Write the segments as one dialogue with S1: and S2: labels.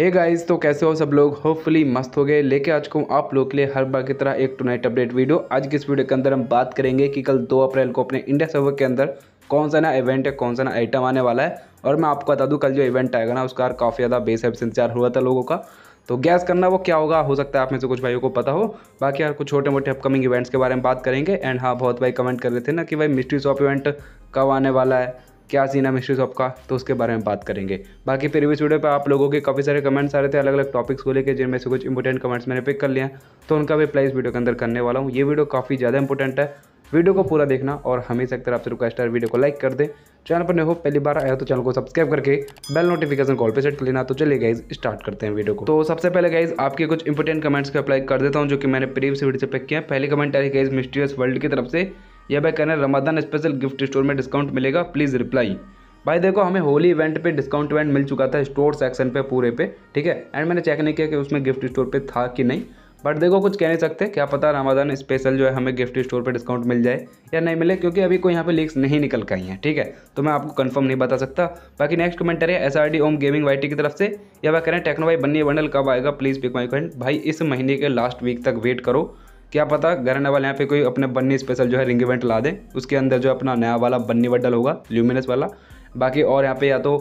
S1: हे hey guys तो कैसे हो सब लोग होपफुली मस्त हो गए लेके आज को आप लोग के लिए हर बार की तरह एक टू नाइट अपडेट वीडियो आज की इस वीडियो के अंदर हम बात करेंगे कि कल 2 अप्रैल को अपने इंडिया सर्वर के अंदर कौन सा ना इवेंट है कौन सा ना आइटम आने वाला है और मैं आपको बता दूँ कल जो इवेंट आएगा ना उसका काफ़ी ज़्यादा बेस एप इंतजार हुआ था लोगों का तो गैस करना वो क्या होगा हो सकता है आप में से कुछ भाइयों को पता हो बाकी यार कुछ छोटे मोटे अपकमिंग इवेंट्स के बारे में बात करेंगे एंड हाँ बहुत भाई कमेंट कर रहे थे ना कि भाई मिस्ट्री शॉप इवेंट कब आने वाला है क्या सीन है मिस्ट्री शॉप का तो उसके बारे में बात करेंगे बाकी प्रीवियस वीडियो पर आप लोगों के काफ़ी सारे कमेंट्स आ रहे थे अलग अलग टॉपिक्स को लेकर जिनमें से कुछ इंपॉर्टेंट कमेंट्स मैंने पिक कर लिया हैं तो उनका भी प्लाइस वीडियो के अंदर करने वाला हूँ ये वीडियो काफ़ी ज़्यादा इंपॉर्टेंट है वीडियो को पूरा देखना और हमेशा एक तरफ रिक्वेस्ट है वीडियो को लाइक कर दे चैनल पर नहीं हो पहली बार आया तो चैनल को सब्सक्राइब करके बेल नोटिफिकेशन कॉल पे सेट कर लेना तो चलिए गाइज स्टार्ट करते हैं वीडियो को तो सबसे पहले गाइज आपके कुछ इंपॉर्टेंट कमेंट्स को अप्लाई कर देता हूँ जो कि मैंने प्रीवियस वीडियो से पिक किया पहले कमेंट आई गाइज मिस्ट्रियस वर्ल्ड की तरफ से या भाई कह रहे हैं रमादान स्पेशल गिफ्ट स्टोर में डिस्काउंट मिलेगा प्लीज़ रिप्लाई भाई देखो हमें होली इवेंट पे डिस्काउंट इवेंट मिल चुका था स्टोर सेक्शन पे पूरे पे ठीक है एंड मैंने चेक नहीं किया कि उसमें गिफ्ट स्टोर पे था कि नहीं बट देखो कुछ कह नहीं सकते क्या पता रमादान स्पेशल जो है हमें गिफ्ट स्टोर पे डिस्काउंट मिल जाए या नहीं मिले क्योंकि अभी कोई यहाँ पे लीक्स नहीं निकल के आई हैं ठीक है तो मैं आपको कंफर्म नहीं बता सकता बाकी नेक्स्ट कमेंट है S R D Om gaming Y की तरफ से या वह रहे हैं टेक्नोवाई बन्नी बंडल कब आएगा प्लीज़ पिक माई कमेंट भाई इस महीने के लास्ट वीक तक वेट करो क्या पता गरन वाले यहाँ पे कोई अपने बन्नी स्पेशल जो है रिंग इवेंट ला दे उसके अंदर जो अपना नया वाला बन्नी बंडल होगा ल्यूमिनस वाला बाकी और यहाँ पे या तो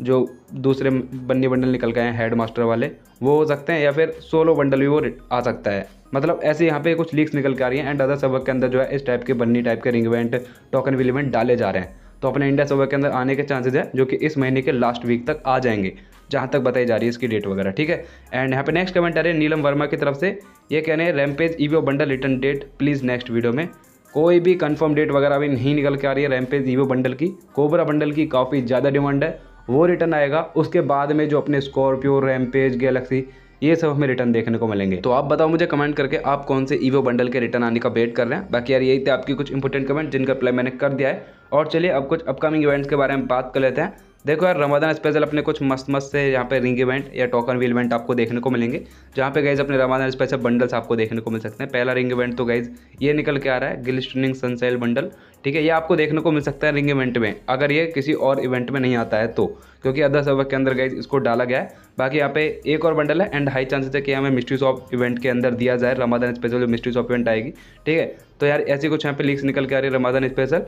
S1: जो दूसरे बन्नी बंडल निकल के आए हैं हेड मास्टर वाले वो हो सकते हैं या फिर सोलो बंडल भी वो आ सकता है मतलब ऐसे यहाँ पे कुछ लीक्स निकल के आ रही हैं एंड अदर सबक के अंदर जो है इस टाइप के बन्नी टाइप के ring event token wheel event डाले जा रहे हैं तो अपने इंडिया सबक के अंदर आने के चांसेज है जो कि इस महीने के लास्ट वीक तक आ जाएंगे जहाँ तक बताई जा रही है इसकी डेट वगैरह ठीक है एंड यहाँ पे नेक्स्ट कमेंट आ रहे हैं नीलम वर्मा की तरफ से ये कहने हैं rampage EVO bundle return date please next video में कोई भी कंफर्म डेट वगैरह अभी नहीं निकल के आ रही है रैमपेज ईवीओ बंडल की कोबरा बंडल की काफ़ी ज़्यादा डिमांड है वो रिटर्न आएगा उसके बाद में जो अपने स्कॉर्पियो रैमपेज गैलेक्सी ये सब हमें रिटर्न देखने को मिलेंगे तो आप बताओ मुझे कमेंट करके आप कौन से ईवो बंडल के रिटर्न आने का वेट कर रहे हैं बाकी यार यही थे आपकी कुछ इंपॉर्टेंट कमेंट जिनका प्ले मैंने कर दिया है और चलिए अब कुछ अपकमिंग इवेंट्स के बारे में बात कर लेते हैं देखो यार रमादान स्पेशल अपने कुछ मस्त मस्त से यहाँ पे रिंग इवेंट या टोकन वी इवेंट आपको देखने को मिलेंगे जहाँ पे गाइज अपने रमादान स्पेशल बंडल्स आपको देखने को मिल सकते हैं पहला रिंग इवेंट तो गाइज ये निकल के आ रहा है गिल स्टनिंग सनसेल बंडल ठीक है ये आपको देखने को मिल सकता है रिंग इवेंट में अगर ये किसी और इवेंट में नहीं आता है तो क्योंकि अदर सबक के अंदर गाइज इसको डाला गया है बाकी यहाँ पे एक और बंडल है एंड हाई चांसेस है कि हमें मिस्ट्रीज ऑफ इवेंट के अंदर दिया जाए रमादान स्पेशल जो मिस्ट्रीज ऑफ इवेंट आएगी ठीक है तो यार ऐसी कुछ यहाँ पे लीक्स निकल के आ रही है रमादान स्पेशल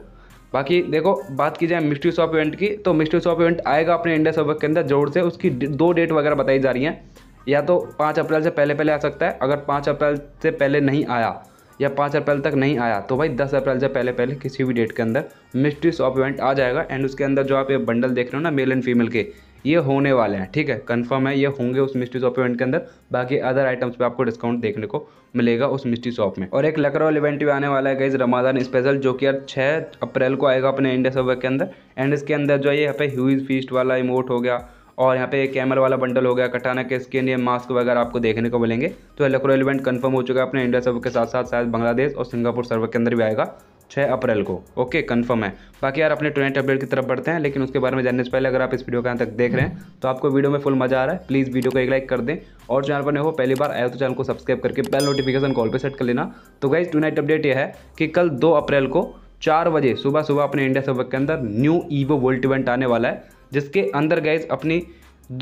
S1: बाकी देखो बात की जाए मिस्ट्री शॉप इवेंट की तो मिस्ट्री शॉप इवेंट आएगा अपने इंडिया सर्वर के अंदर जोर से उसकी दो डेट वगैरह बताई जा रही हैं या तो पाँच अप्रैल से पहले पहले आ सकता है अगर पाँच अप्रैल से पहले नहीं आया या पाँच अप्रैल तक नहीं आया तो भाई दस अप्रैल से पहले पहले किसी भी डेट के अंदर मिस्ट्री शॉप इवेंट आ जाएगा एंड उसके अंदर जो आप ये बंडल देख रहे हो ना मेल एंड फीमेल के ये होने वाले हैं ठीक है कंफर्म है ये होंगे उस मिस्ट्री शॉप इवेंट के अंदर बाकी अदर आइटम्स पे आपको डिस्काउंट देखने को मिलेगा उस मिस्ट्री शॉप में और एक लकरॉल इवेंट भी आने वाला है गाइज रमादान स्पेशल जो कि यार छः अप्रैल को आएगा अपने इंडिया सर्वे के अंदर एंड इसके अंदर जो है यहाँ पे ह्यूज फीस्ट वाला इमोट हो गया और यहाँ पे कैमल वाला बंडल हो गया कटाना के स्किन ये मास्क वगैरह आपको देखने को मिलेंगे तो लकड़ो इवेंट कंफर्म हो चुका है अपने इंडिया सर्व के साथ साथ शायद बांग्लादेश और सिंगापुर सर्व के अंदर भी आएगा छः अप्रैल को ओके कंफर्म है बाकी यार अपने ट्वेंट अपडेट की तरफ बढ़ते हैं लेकिन उसके बारे में जानने से पहले अगर आप इस वीडियो के यहाँ तक देख रहे हैं तो आपको वीडियो में फुल मजा आ रहा है प्लीज़ वीडियो को एक लाइक कर दें और चैनल पर नहीं हो पहली बार आया तो चैनल को सब्सक्राइब करके बेल नोटिफिकेशन कॉल पर सेट कर लेना तो गाइज टू नाइट अपडेट यह है कि कल दो अप्रैल को चार बजे सुबह सुबह अपने इंडिया सबक के अंदर न्यू ईवो वोल्ट इवेंट आने वाला है जिसके अंदर गाइज अपनी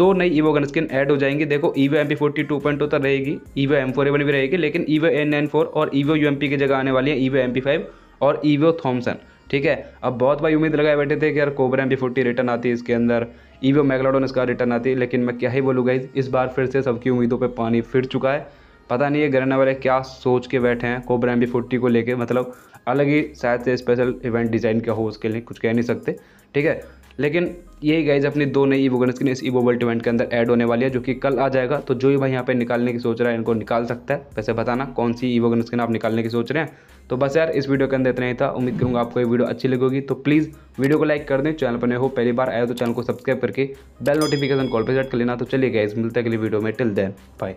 S1: दो नई ईवो गन स्किन ऐड हो जाएंगी देखो evo M P forty two point two तो रहेगी ईवो एम फोर एवन भी रहेगी लेकिन ईवो एन एन फोर और ईवो यू एम पी की जगह आने वाली है ईवो एम पी फाइव और ईवो थॉमसन ठीक है अब बहुत भाई उम्मीद लगाए बैठे थे कि यार कोबरा एम फोर्टी रिटर्न आती है इसके अंदर ईवो मैगलाडोन इसका रिटर्न आती है लेकिन मैं क्या ही बोलूँगा इस बार फिर से सबकी उम्मीदों पर पानी फिर चुका है पता नहीं ये गरना वाले क्या सोच के बैठे हैं कोबरा एम फोर्टी को लेके मतलब अलग ही शायद से स्पेशल इवेंट डिज़ाइन का हो उसके लिए कुछ कह नहीं सकते ठीक है लेकिन यही गाइज अपनी दो नई ईवो गन स्किन इस ईवो वर्ल्ड इवेंट के अंदर ऐड होने वाली है जो कि कल आ जाएगा तो जो भी भाई यहाँ पे निकालने की सोच रहा है इनको निकाल सकता है वैसे बताना कौन सी ईवो गन स्किन आप निकालने की सोच रहे हैं तो बस यार इस वीडियो के अंदर इतना ही था उम्मीद करूँगा आपको ये वीडियो अच्छी लगेगी तो प्लीज़ वीडियो को लाइक कर दें चैनल पर हो पहली बार आया तो चैनल को सब्सक्राइब करके बेल नोटिफिकेशन कॉल पर सेट कर लेना तो चलिए गाइज मिलते अगली वीडियो में टिल देन बाय